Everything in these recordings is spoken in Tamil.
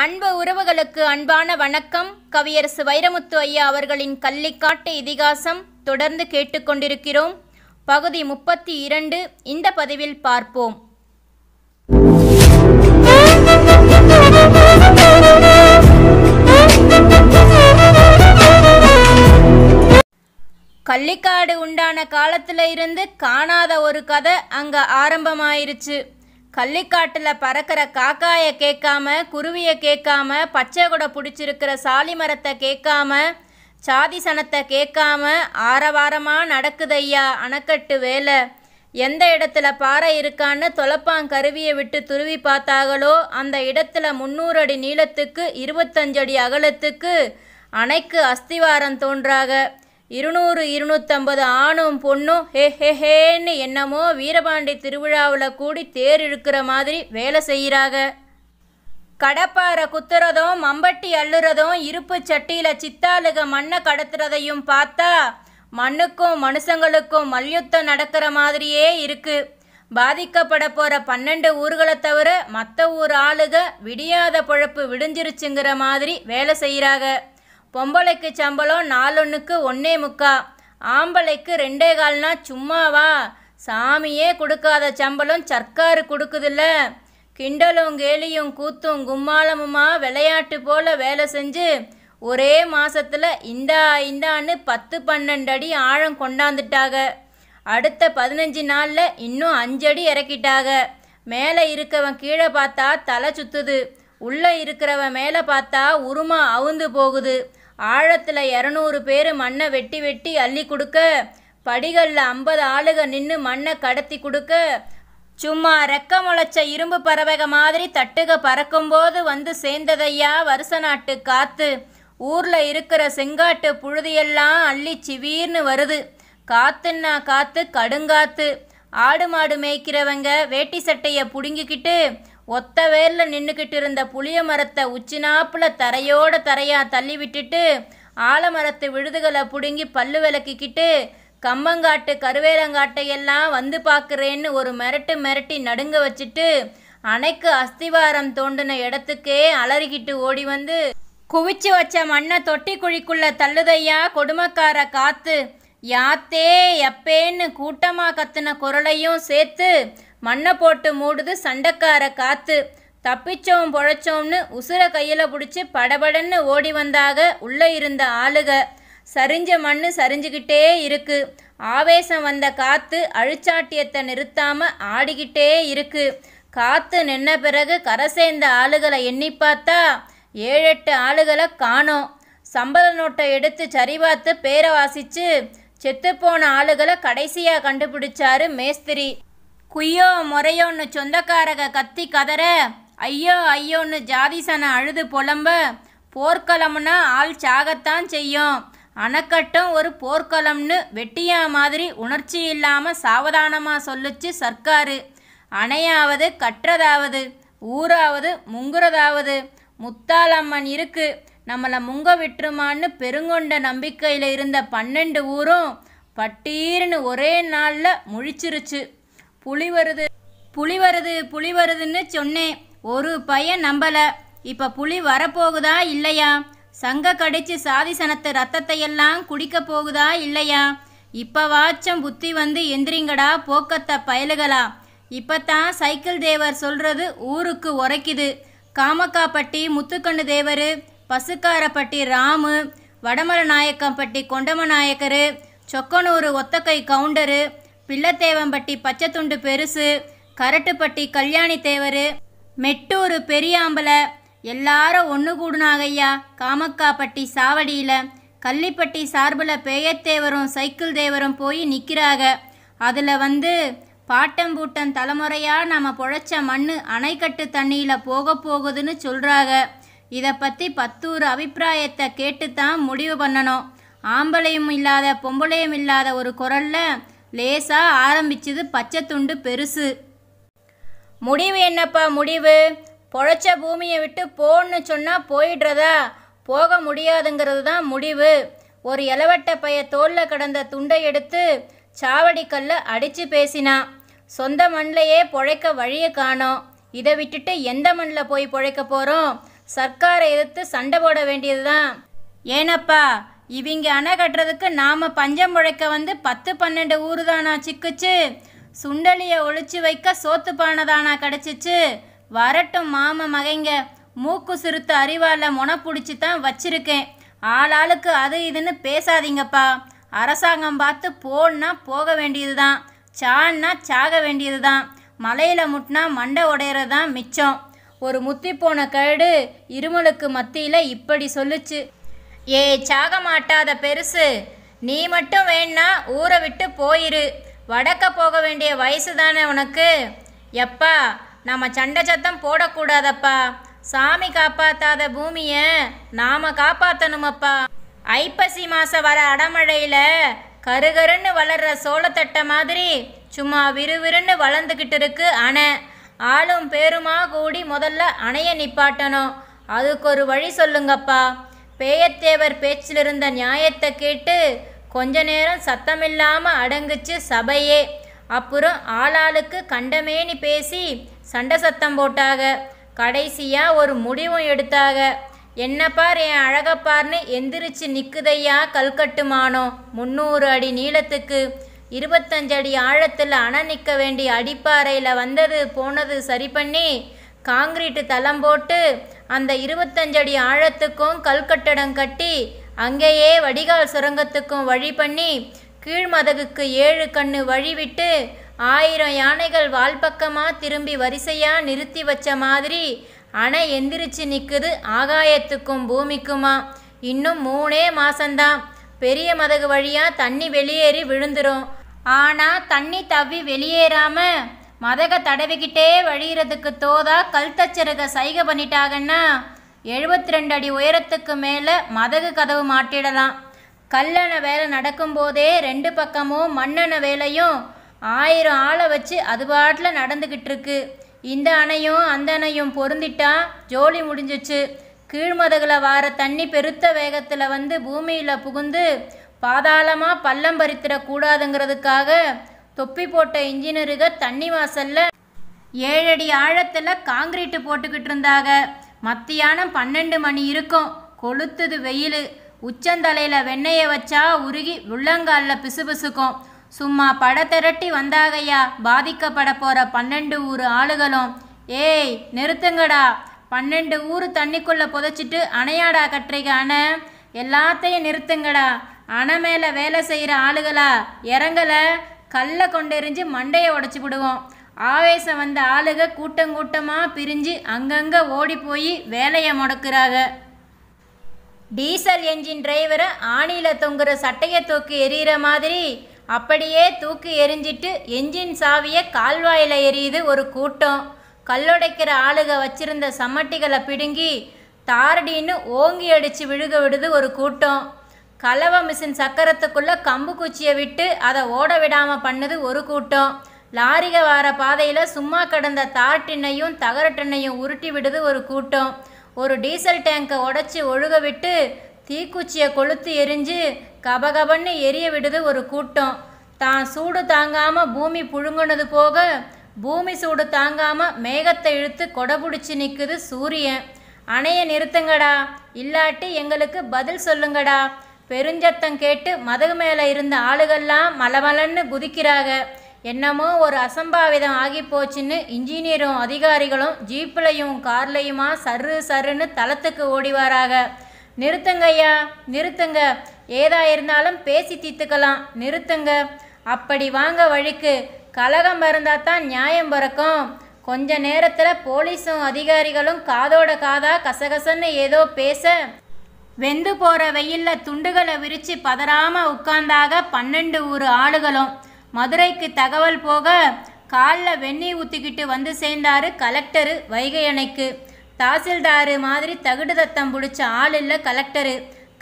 அன்பு உறவுகளுக்கு அன்பான வணக்கம் கவியரசு வைரமுத்து ஐயா அவர்களின் கள்ளிக்காட்டு இதிகாசம் தொடர்ந்து கேட்டுக்கொண்டிருக்கிறோம் பகுதி முப்பத்தி இரண்டு இந்த பதிவில் பார்ப்போம் கள்ளிக்காடு உண்டான காலத்துல இருந்து காணாத ஒரு கதை அங்க ஆரம்பமாயிருச்சு கள்ளிக்காட்டில் பறக்கிற காக்காயை கேட்காம குருவியை கேட்காம பச்சை கூட பிடிச்சிருக்கிற சாலி மரத்தை கேட்காம சாதி சனத்தை கேட்காம ஆரவாரமாக ஐயா அணக்கட்டு வேலை எந்த இடத்துல பாறை இருக்கான்னு கருவியை விட்டு துருவி பார்த்தாங்களோ அந்த இடத்துல முந்நூறு அடி நீளத்துக்கு இருபத்தஞ்சடி அகலத்துக்கு அணைக்கு அஸ்திவாரம் தோன்றாக இருநூறு இருநூற்றம்பது ஆணும் பொண்ணும் ஹே ஹே ஹேன்னு என்னமோ வீரபாண்டி திருவிழாவில் கூடி தேர் இழுக்கிற மாதிரி வேலை செய்கிறாங்க கடப்பாறை குத்துறதும் மம்பட்டி அள்ளுறதும் இருப்பு சட்டியில் சித்தாளுக மண்ணை கடத்துறதையும் பார்த்தா மண்ணுக்கும் மனுஷங்களுக்கும் மல்யுத்தம் நடக்கிற மாதிரியே இருக்குது பாதிக்கப்பட போகிற பன்னெண்டு ஊர்களை தவிர மற்ற ஊர் ஆளுக விடியாத பொழப்பு விடுஞ்சிருச்சுங்கிற மாதிரி வேலை செய்கிறாங்க பொம்பளைக்கு சம்பளம் நாலொன்றுக்கு ஒன்றே முக்கா ஆம்பளைக்கு ரெண்டே கால்னா சும்மாவா சாமியே கொடுக்காத சம்பளம் சர்க்காரு கொடுக்குதுல்ல கிண்டலும் கேலியும் கூத்தும் கும்மாளமுமா விளையாட்டு போல வேலை செஞ்சு ஒரே மாசத்துல இந்தா இந்தான்னு பத்து பன்னெண்டு அடி ஆழம் கொண்டாந்துட்டாக அடுத்த பதினஞ்சு நாளில் இன்னும் அஞ்சடி இறக்கிட்டாக மேலே இருக்கவன் கீழே பார்த்தா தலை சுத்துது உள்ளே இருக்கிறவன் மேலே பார்த்தா உருமா அவுந்து போகுது ஆழத்தில் இரநூறு பேர் மண்ணை வெட்டி வெட்டி அள்ளி கொடுக்க படிகளில் ஐம்பது ஆளுக நின்று மண்ணை கடத்தி கொடுக்க சும்மா ரெக்க முளைச்ச இரும்பு பறவைக மாதிரி தட்டுக பறக்கும்போது வந்து சேர்ந்ததையா வருஷ நாட்டு காற்று ஊரில் இருக்கிற செங்காட்டு புழுதியெல்லாம் அள்ளி சிவீர்னு வருது காத்துன்னா காத்து கடுங்காத்து ஆடு மாடு மேய்க்கிறவங்க வேட்டி சட்டையை பிடுங்கிக்கிட்டு ஒத்த வேரில் நின்றுக்கிட்டு இருந்த புளிய மரத்தை உச்சினாப்பில் தரையோட தரையாக தள்ளி விட்டுட்டு ஆலமரத்து விழுதுகளை பிடுங்கி பல்லு விளக்கிக்கிட்டு கம்மங்காட்டு கருவேலங்காட்டையெல்லாம் வந்து பார்க்குறேன்னு ஒரு மிரட்டு மிரட்டி நடுங்க வச்சுட்டு அணைக்கு அஸ்திவாரம் தோண்டின இடத்துக்கே அலறிக்கிட்டு ஓடி வந்து குவிச்சு வச்ச மண்ணை தொட்டி குழிக்குள்ள தள்ளுதையா கொடுமக்கார காத்து யாத்தே எப்பேன்னு கூட்டமாக கத்துன குரலையும் சேர்த்து மண்ணை போட்டு மூடுது சண்டைக்கார காத்து தப்பிச்சோம் பொழைச்சோம்னு உசுர கையில் பிடிச்சி படபடன்னு ஓடி வந்தாக உள்ளே இருந்த ஆளுக சரிஞ்ச மண் சரிஞ்சுக்கிட்டே இருக்கு ஆவேசம் வந்த காற்று அழிச்சாட்டியத்தை நிறுத்தாமல் ஆடிக்கிட்டே இருக்கு காற்று நின்ன பிறகு கரை சேர்ந்த ஆளுகளை எண்ணி பார்த்தா ஏழெட்டு ஆளுகளை காணோம் சம்பள நோட்டை எடுத்து சரி பார்த்து பேரை வாசித்து செத்துப்போன ஆளுகளை கடைசியாக கண்டுபிடிச்சாரு மேஸ்திரி குய்யோ முறையோன்னு சொந்தக்காரக கத்தி கதற ஐயோ ஐயோன்னு ஜாதிசனை அழுது புலம்ப போர்க்களம்னா ஆள் சாகத்தான் செய்யும் அணக்கட்டும் ஒரு போர்க்களம்னு வெட்டியா மாதிரி உணர்ச்சி இல்லாமல் சாவதானமாக சொல்லுச்சு சர்க்காரு அணையாவது கற்றதாவது ஊராவது முங்குறதாவது முத்தாளம்மன் இருக்கு நம்மளை முங்க விட்டுருமான்னு பெருங்கொண்ட நம்பிக்கையில் இருந்த பன்னெண்டு ஊரும் பட்டீர்னு ஒரே நாளில் முழிச்சிருச்சு புலி வருது புலி வருது புலி வருதுன்னு சொன்னேன் ஒரு பையன் நம்பல இப்ப புலி வரப்போகுதா இல்லையா சங்க கடிச்சு சாதி சனத்து ரத்தத்தை எல்லாம் குடிக்க போகுதா இல்லையா இப்பவாச்சும் புத்தி வந்து எந்திரிங்கடா போக்கத்தை பயலுகளா இப்பத்தான் சைக்கிள் தேவர் சொல்றது ஊருக்கு உரைக்குது காமக்காப்பட்டி முத்துக்கண்ணு தேவரு பசுக்காரப்பட்டி ராமு வடமர நாயக்கம்பட்டி கொண்டம நாயக்கரு சொக்கனூர் ஒத்தக்கை கவுண்டரு பிள்ளத்தேவம்பட்டி பச்சைத்துண்டு பெருசு கரட்டுப்பட்டி கல்யாணி தேவர் மெட்டூர் பெரியாம்பல எல்லாரும் ஒன்று கூடுனாங்கய்யா காமக்காப்பட்டி சாவடியில் கள்ளிப்பட்டி சார்பில் பேயத்தேவரும் சைக்கிள் தேவரும் போய் நிற்கிறாங்க அதில் வந்து பாட்டம் பூட்டம் தலைமுறையாக நம்ம பொழைச்ச மண் அணைக்கட்டு தண்ணியில் போக போகுதுன்னு சொல்கிறாங்க இதை பற்றி பத்தூர் அபிப்பிராயத்தை கேட்டு தான் முடிவு பண்ணணும் ஆம்பளையும் இல்லாத பொம்பளையும் இல்லாத ஒரு குரலில் லேசாக ஆரம்பிச்சது பச்சை துண்டு பெருசு முடிவு என்னப்பா முடிவு பொழைச்ச பூமியை விட்டு போன்னு சொன்னால் போயிடுறதா போக முடியாதுங்கிறது தான் முடிவு ஒரு இலவட்ட பைய தோளில் கடந்த துண்டை எடுத்து சாவடிக்கல்ல அடித்து பேசினான் சொந்த மண்ணிலையே பொழைக்க வழியை காணோம் இதை விட்டுட்டு எந்த மண்ணில் போய் பொழைக்க போகிறோம் சர்க்காரை எதிர்த்து சண்டை போட வேண்டியது தான் ஏனப்பா இவங்க அணை கட்டுறதுக்கு நாம் பஞ்சம் முழைக்க வந்து பத்து பன்னெண்டு ஊரு தானா சிக்குச்சு சுண்டலியை ஒழிச்சு வைக்க சோத்து பானதானா கிடச்சிச்சு வரட்டும் மாம மகைங்க மூக்கு சிறுத்து அறிவால முனை தான் வச்சிருக்கேன் ஆளாளுக்கு அது இதுன்னு பேசாதீங்கப்பா அரசாங்கம் பார்த்து போன்னா போக வேண்டியது தான் சான்னா சாக வேண்டியது தான் மலையில் முட்டினா மண்டை உடையிறது தான் மிச்சம் ஒரு முத்தி போன கழுடு இருமலுக்கு மத்தியில் இப்படி சொல்லுச்சு ஏய் சாக மாட்டாத பெருசு நீ மட்டும் வேணா ஊரை விட்டு போயிரு வடக்க போக வேண்டிய வயசு தானே உனக்கு எப்பா நம்ம சண்டை சத்தம் போடக்கூடாதப்பா சாமி காப்பாற்றாத பூமியை நாம் காப்பாற்றணுமப்பா ஐப்பசி மாதம் வர அடமழையில் கருகருன்னு வளர்கிற சோளத்தட்டை மாதிரி சும்மா விறுவிறுன்னு வளர்ந்துக்கிட்டு இருக்கு அணை ஆளும் பேருமா கூடி முதல்ல அணையை நிப்பாட்டணும் அதுக்கு ஒரு வழி சொல்லுங்கப்பா பேயத்தேவர் பேச்சிலிருந்த நியாயத்தை கேட்டு கொஞ்ச நேரம் சத்தமில்லாமல் அடங்குச்சு சபையே அப்புறம் ஆளாளுக்கு கண்டமேனி பேசி சண்டை சத்தம் போட்டாக கடைசியாக ஒரு முடிவும் எடுத்தாக என்னப்பார் என் அழகப்பார்னு எந்திரிச்சு நிற்குதையா கல்கட்டுமானோ முந்நூறு அடி நீளத்துக்கு இருபத்தஞ்சடி ஆழத்தில் அணை நிற்க வேண்டிய அடிப்பாறையில் வந்தது போனது சரி பண்ணி காங்கிரீட்டு தளம் போட்டு அந்த இருபத்தஞ்சடி ஆழத்துக்கும் கல்கட்டடம் கட்டி அங்கேயே வடிகால் சுரங்கத்துக்கும் வழி பண்ணி கீழ்மதகுக்கு ஏழு கண்ணு வழிவிட்டு ஆயிரம் யானைகள் வால்பக்கமாக திரும்பி வரிசையாக நிறுத்தி வச்ச மாதிரி அணை எந்திரிச்சு நிற்குது ஆகாயத்துக்கும் பூமிக்குமா இன்னும் மூணே மாதம்தான் பெரிய மதகு வழியாக தண்ணி வெளியேறி விழுந்துடும் ஆனால் தண்ணி தவ்வி வெளியேறாமல் மதக தடவிக்கிட்டே வழியிறதுக்கு தோதா கல் தச்சருக சைகை பண்ணிட்டாங்கன்னா எழுபத்தி ரெண்டு அடி உயரத்துக்கு மேலே மதகு கதவு மாட்டிடலாம் கல்லணை வேலை நடக்கும்போதே ரெண்டு பக்கமும் மண்ணெண்ண வேலையும் ஆயிரம் ஆளை வச்சு அது பாட்டில் நடந்துக்கிட்டு இருக்கு இந்த அணையும் அந்த அணையும் பொருந்திட்டா ஜோலி முடிஞ்சிச்சு கீழ்மதகுல வார தண்ணி பெருத்த வேகத்தில் வந்து பூமியில் புகுந்து பாதாளமாக பள்ளம் பறித்திடக்கூடாதுங்கிறதுக்காக தொப்பி போட்ட இன்ஜினியருக தண்ணி வாசல்ல ஏழடி ஆழத்தில் காங்கிரீட்டு போட்டுக்கிட்டு இருந்தாங்க மத்தியானம் பன்னெண்டு மணி இருக்கும் கொளுத்துது வெயில் உச்சந்தலையில் வெண்ணைய வச்சா உருகி உள்ளங்காலில் பிசுபிசுக்கும் சும்மா பட திரட்டி வந்தாகையா பாதிக்கப்பட போகிற பன்னெண்டு ஊர் ஆளுகளும் ஏய் நிறுத்துங்கடா பன்னெண்டு ஊர் தண்ணிக்குள்ளே புதைச்சிட்டு அணையாடா கற்றைக்கு அணை எல்லாத்தையும் நிறுத்துங்கடா அணை மேலே வேலை செய்கிற ஆளுகளா இறங்கலை கல்லை கொண்டெறிஞ்சு மண்டையை உடச்சி விடுவோம் ஆவேசம் வந்த ஆளுக கூட்டங்கூட்டமாக பிரிஞ்சு அங்கங்கே ஓடி போய் வேலையை முடக்கிறாங்க டீசல் என்ஜின் டிரைவரை ஆணியில் தொங்குற சட்டையை தூக்கி எறிகிற மாதிரி அப்படியே தூக்கி எரிஞ்சிட்டு என்ஜின் சாவியை கால்வாயில் எரியுது ஒரு கூட்டம் கல்லுடைக்கிற ஆளுக வச்சிருந்த சமட்டிகளை பிடுங்கி தாரடின்னு ஓங்கி அடித்து விழுக விடுது ஒரு கூட்டம் கலவை மிஷின் சக்கரத்துக்குள்ளே கம்பு குச்சியை விட்டு அதை ஓட விடாமல் பண்ணது ஒரு கூட்டம் லாரிக வார பாதையில் சும்மா கிடந்த தாட்டினையும் தகரட்டினையும் உருட்டி விடுது ஒரு கூட்டம் ஒரு டீசல் டேங்கை உடச்சி ஒழுக விட்டு தீக்குச்சியை கொளுத்து எரிஞ்சு கபகபன்னு எரிய விடுது ஒரு கூட்டம் தான் சூடு தாங்காமல் பூமி புழுங்கினது போக பூமி சூடு தாங்காமல் மேகத்தை இழுத்து பிடிச்சி நிற்குது சூரியன் அணைய நிறுத்துங்கடா இல்லாட்டி எங்களுக்கு பதில் சொல்லுங்கடா பெருஞ்சத்தம் கேட்டு மதகு மேலே இருந்த ஆளுகள்லாம் மலமலன்னு குதிக்கிறாங்க என்னமோ ஒரு அசம்பாவிதம் ஆகி போச்சுன்னு இன்ஜினியரும் அதிகாரிகளும் ஜீப்லையும் கார்லையுமா சர்ரு சருன்னு தளத்துக்கு ஓடி வராங்க நிறுத்துங்கய்யா நிறுத்துங்க ஏதா இருந்தாலும் பேசி தீர்த்துக்கலாம் நிறுத்துங்க அப்படி வாங்க வழிக்கு கலகம் இருந்தால் தான் நியாயம் பிறக்கும் கொஞ்ச நேரத்தில் போலீஸும் அதிகாரிகளும் காதோட காதா கசகசன்னு ஏதோ பேச வெந்து போகிற வெயிலில் துண்டுகளை விரித்து பதறாமல் உட்கார்ந்தாக பன்னெண்டு ஊர் ஆளுகளும் மதுரைக்கு தகவல் போக காலில் வெந்நீர் ஊற்றிக்கிட்டு வந்து சேர்ந்தார் கலெக்டரு வைகை அணைக்கு தாசில்தாரு மாதிரி தகுடு தத்தம் பிடிச்ச ஆள் இல்லை கலெக்டரு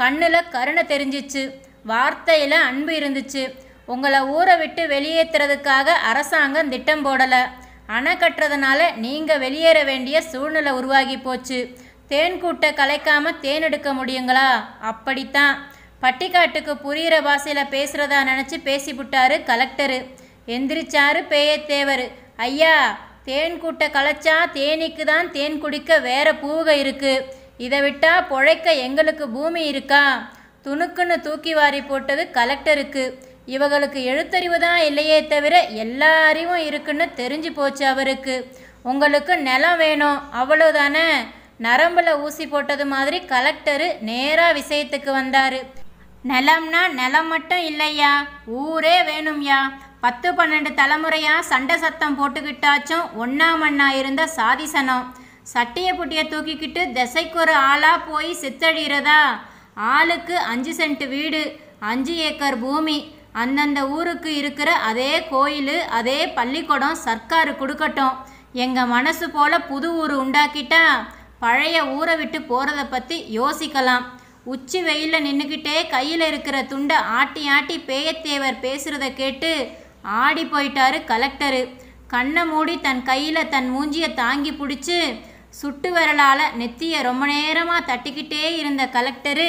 கண்ணில் கருணை தெரிஞ்சிச்சு வார்த்தையில் அன்பு இருந்துச்சு உங்களை ஊரை விட்டு வெளியேற்றுறதுக்காக அரசாங்கம் திட்டம் போடலை அணை கட்டுறதுனால நீங்கள் வெளியேற வேண்டிய சூழ்நிலை உருவாகி போச்சு தேன் கூட்டை கலைக்காம தேன் எடுக்க முடியுங்களா அப்படித்தான் பட்டிக்காட்டுக்கு புரிகிற பாசையில் பேசுகிறதா நினச்சி பேசிவிட்டாரு கலெக்டரு எந்திரிச்சாரு பேயத்தேவர் ஐயா தேன் கூட்டை கலைச்சா தேனிக்கு தான் தேன் குடிக்க வேற பூவுக இருக்குது இதை விட்டால் பொழைக்க எங்களுக்கு பூமி இருக்கா துணுக்குன்னு தூக்கி வாரி போட்டது கலெக்டருக்கு இவங்களுக்கு எழுத்தறிவு தான் இல்லையே தவிர எல்லா அறிவும் இருக்குன்னு தெரிஞ்சு போச்சு அவருக்கு உங்களுக்கு நிலம் வேணும் அவ்வளோதானே நரம்பில் ஊசி போட்டது மாதிரி கலெக்டரு நேராக விஷயத்துக்கு வந்தார் நிலம்னா நிலம் மட்டும் இல்லையா ஊரே வேணும்யா பத்து பன்னெண்டு தலைமுறையாக சண்டை சத்தம் போட்டுக்கிட்டாச்சும் ஒன்னா மண்ணா இருந்த சாதிசனம் சட்டியை புட்டியை தூக்கிக்கிட்டு திசைக்கு ஒரு ஆளாக போய் சித்தழிகிறதா ஆளுக்கு அஞ்சு சென்ட் வீடு அஞ்சு ஏக்கர் பூமி அந்தந்த ஊருக்கு இருக்கிற அதே கோயில் அதே பள்ளிக்கூடம் சர்க்கார் கொடுக்கட்டும் எங்கள் மனசு போல் புது ஊர் உண்டாக்கிட்டா பழைய ஊரை விட்டு போகிறத பற்றி யோசிக்கலாம் உச்சி வெயிலில் நின்றுக்கிட்டே கையில் இருக்கிற துண்டை ஆட்டி ஆட்டி பேயத்தேவர் பேசுகிறத கேட்டு ஆடி போயிட்டாரு கலெக்டரு கண்ணை மூடி தன் கையில் தன் மூஞ்சியை தாங்கி பிடிச்சி சுட்டு வரலால் நெத்தியை ரொம்ப நேரமாக தட்டிக்கிட்டே இருந்த கலெக்டரு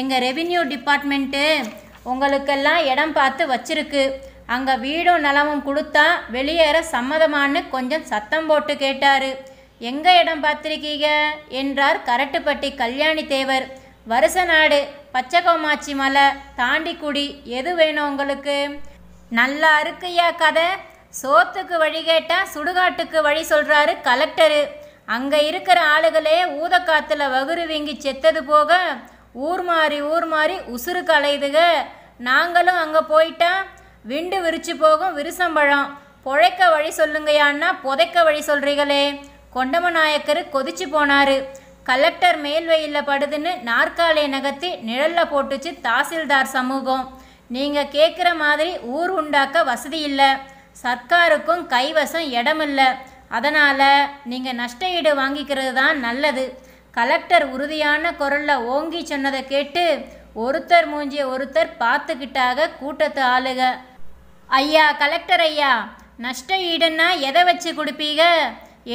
எங்கள் ரெவின்யூ டிபார்ட்மெண்ட்டு உங்களுக்கெல்லாம் இடம் பார்த்து வச்சிருக்கு அங்கே வீடும் நலமும் கொடுத்தா வெளியேற சம்மதமானு கொஞ்சம் சத்தம் போட்டு கேட்டார் எங்கே இடம் பார்த்துருக்கீங்க என்றார் கரட்டுப்பட்டி கல்யாணி தேவர் வருஷ நாடு பச்சைகோமாச்சி மலை தாண்டிக்குடி எது வேணும் உங்களுக்கு நல்லா இருக்குயா கதை சோத்துக்கு வழி கேட்டால் சுடுகாட்டுக்கு வழி சொல்கிறாரு கலெக்டரு அங்கே இருக்கிற ஆளுகளே ஊதக்காத்தில் வகுறு வீங்கி செத்தது போக ஊர் மாறி ஊர் மாறி உசுறு கலையுதுக நாங்களும் அங்கே போயிட்டா விண்டு விரிச்சு போகும் விருசம்பழம் பொழைக்க வழி சொல்லுங்கயான்னா புதைக்க வழி சொல்கிறீங்களே கொண்டமநாயக்கர் கொதிச்சு போனாரு கலெக்டர் மேல் வெயிலில் படுதுன்னு நாற்காலி நகர்த்தி நிழலில் போட்டுச்சு தாசில்தார் சமூகம் நீங்கள் கேட்குற மாதிரி ஊர் உண்டாக்க வசதி இல்லை சர்க்காருக்கும் கைவசம் இடமில்லை அதனால் நீங்கள் நஷ்ட ஈடு வாங்கிக்கிறது தான் நல்லது கலெக்டர் உறுதியான குரலில் ஓங்கி சொன்னதை கேட்டு ஒருத்தர் மூஞ்சிய ஒருத்தர் பார்த்துக்கிட்டாக கூட்டத்து ஆளுக ஐயா கலெக்டர் ஐயா நஷ்ட ஈடுன்னா எதை வச்சு கொடுப்பீங்க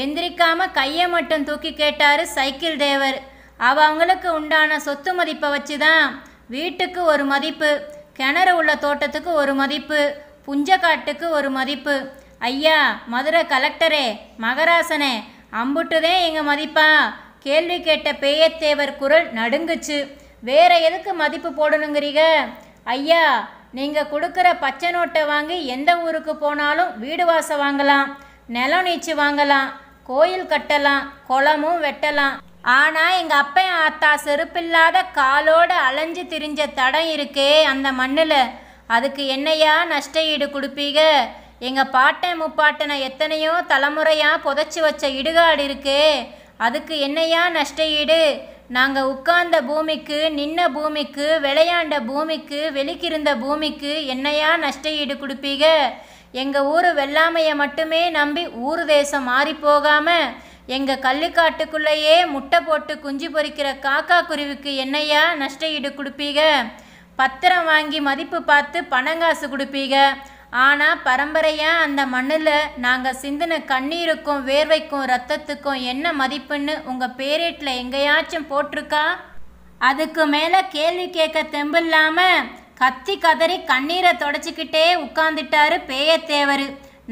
எந்திரிக்காம கையை மட்டும் தூக்கி கேட்டார் சைக்கிள் தேவர் அவ அவங்களுக்கு உண்டான சொத்து மதிப்பை வச்சு தான் வீட்டுக்கு ஒரு மதிப்பு கிணறு உள்ள தோட்டத்துக்கு ஒரு மதிப்பு புஞ்சக்காட்டுக்கு ஒரு மதிப்பு ஐயா மதுரை கலெக்டரே மகராசனே அம்புட்டுதேன் எங்கள் மதிப்பா கேள்வி கேட்ட பேயத்தேவர் குரல் நடுங்குச்சு வேற எதுக்கு மதிப்பு போடணுங்கிறீங்க ஐயா நீங்கள் கொடுக்குற பச்சை நோட்டை வாங்கி எந்த ஊருக்கு போனாலும் வீடு வாச வாங்கலாம் நிலம் நீச்சு வாங்கலாம் கோயில் கட்டலாம் குளமும் வெட்டலாம் ஆனால் எங்கள் அப்பன் ஆத்தா செருப்பில்லாத காலோடு அலைஞ்சு திரிஞ்ச தடம் இருக்கே அந்த மண்ணில் அதுக்கு என்னையா நஷ்ட ஈடு கொடுப்பீங்க எங்கள் பாட்டன் முப்பாட்டனை எத்தனையோ தலைமுறையாக புதைச்சி வச்ச இடுகாடு இருக்கே அதுக்கு என்னையா நஷ்ட ஈடு நாங்கள் உட்கார்ந்த பூமிக்கு நின்ன பூமிக்கு விளையாண்ட பூமிக்கு வெளிக்கிருந்த பூமிக்கு என்னையா நஷ்ட ஈடு கொடுப்பீங்க எங்கள் ஊர் வெள்ளாமையை மட்டுமே நம்பி ஊர் தேசம் மாறி போகாமல் எங்கள் கள்ளுக்காட்டுக்குள்ளேயே முட்டை போட்டு குஞ்சு பொறிக்கிற காக்கா குருவிக்கு என்னையா நஷ்ட ஈடு கொடுப்பீங்க பத்திரம் வாங்கி மதிப்பு பார்த்து பணங்காசு கொடுப்பீங்க ஆனால் பரம்பரையாக அந்த மண்ணில் நாங்கள் சிந்தின கண்ணீருக்கும் வேர்வைக்கும் ரத்தத்துக்கும் என்ன மதிப்புன்னு உங்கள் பேரேட்டில் எங்கேயாச்சும் போட்டிருக்கா அதுக்கு மேலே கேள்வி கேட்க தெம்பில்லாமல் கத்தி கதறி கண்ணீரை தொடச்சிக்கிட்டே உட்காந்துட்டாரு பேயத்தேவர்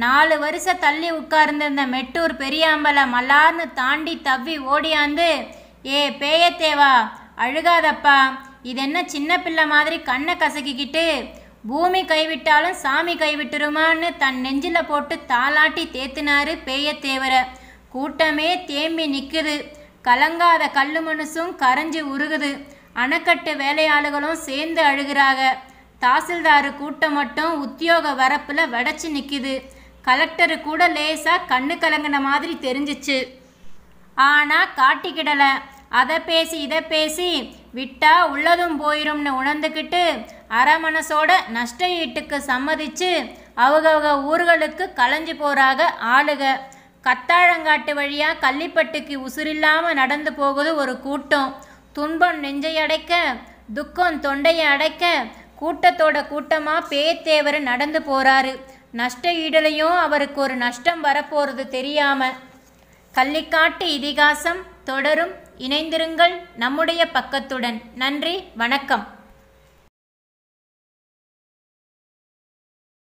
நாலு வருஷம் தள்ளி உட்கார்ந்திருந்த மெட்டூர் பெரியாம்பலை மலார்னு தாண்டி தவ்வி ஓடியாந்து ஏ பேயத்தேவா அழுகாதப்பா இது என்ன சின்ன பிள்ளை மாதிரி கண்ணை கசக்கிக்கிட்டு பூமி கைவிட்டாலும் சாமி கைவிட்டுருமான்னு தன் நெஞ்சில் போட்டு தாளாட்டி தேத்தினாரு பேயத்தேவரை கூட்டமே தேம்பி நிற்குது கலங்காத கல்லு மனுசும் கரைஞ்சி உருகுது அணக்கட்டு வேலையாளுகளும் சேர்ந்து அழுகிறாக தாசில்தார் கூட்டம் மட்டும் உத்தியோக வரப்பில் வடச்சி நிற்கிது கலெக்டரு கூட லேசாக கண்ணு கலங்கின மாதிரி தெரிஞ்சிச்சு ஆனால் காட்டிக்கிடலை அதை பேசி இதை பேசி விட்டா உள்ளதும் போயிரும்னு உணர்ந்துக்கிட்டு அரை மனசோட நஷ்ட ஈட்டுக்கு சம்மதிச்சு அவகவக ஊர்களுக்கு களைஞ்சு போகிறாக ஆளுக கத்தாழங்காட்டு வழியாக கள்ளிப்பட்டுக்கு உசுரில்லாமல் நடந்து போகுது ஒரு கூட்டம் துன்பம் நெஞ்சை அடைக்க துக்கம் தொண்டையை அடைக்க கூட்டத்தோட கூட்டமாக பேத்தேவர் நடந்து போகிறாரு நஷ்ட ஈடலையும் அவருக்கு ஒரு நஷ்டம் வரப்போகிறது தெரியாமல் கள்ளிக்காட்டு இதிகாசம் தொடரும் இணைந்திருங்கள் நம்முடைய பக்கத்துடன் நன்றி வணக்கம்